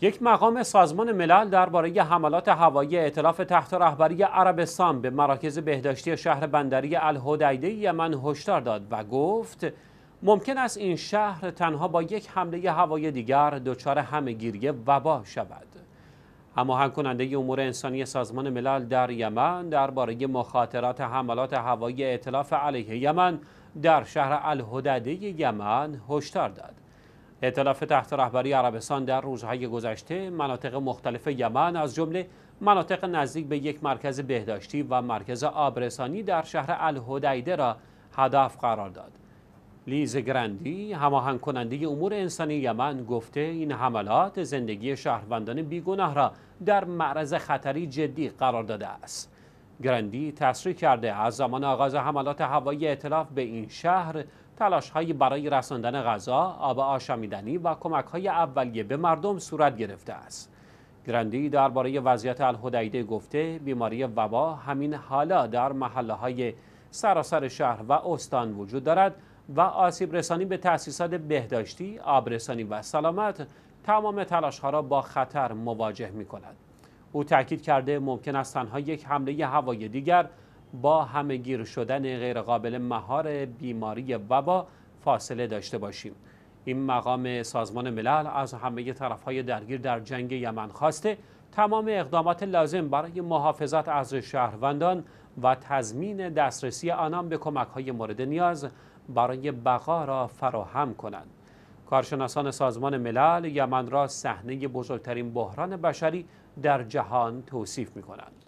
یک مقام سازمان ملل درباره حملات هوایی اعتلاف تحت رهبری عربستان به مراکز بهداشتی شهر بندری الهدیده یمن هشدار داد و گفت ممکن است این شهر تنها با یک حمله هوایی دیگر دچار همهگیری وبا شود هماهنگ کننده امور انسانی سازمان ملل در یمن درباره مخاطرات حملات هوایی اعتلاف علیه یمن در شهر الهدیده یمن هشدار داد ائتلاف تحت رهبری عربستان در روزهای گذشته مناطق مختلف یمن از جمله مناطق نزدیک به یک مرکز بهداشتی و مرکز آبرسانی در شهر الهدیده را هدف قرار داد. لیز گرندی هماهنگ کننده امور انسانی یمن گفته این حملات زندگی شهروندان بیگناه را در معرض خطری جدی قرار داده است. گرندی تصریح کرده از زمان آغاز حملات هوایی اطلاف به این شهر تلاش هایی برای رساندن غذا، آب آشامیدنی و کمک های اولیه به مردم صورت گرفته است. گرندی درباره وضعیت الهدیده گفته بیماری وبا همین حالا در محله های سراسر شهر و استان وجود دارد و آسیب رسانی به تأسیسات بهداشتی، آبرسانی و سلامت تمام تلاش ها را با خطر مواجه می کند. او تاکید کرده ممکن است تنها یک حمله هوایی دیگر با گیر شدن غیرقابل مهار بیماری وبا فاصله داشته باشیم این مقام سازمان ملل از همه طرفهای درگیر در جنگ یمن خواسته تمام اقدامات لازم برای محافظت از شهروندان و تضمین دسترسی آنان به کمکهای مورد نیاز برای بقا را فراهم کنند کارشناسان سازمان ملل یمن را صحنه بزرگترین بحران بشری در جهان توصیف می کنند.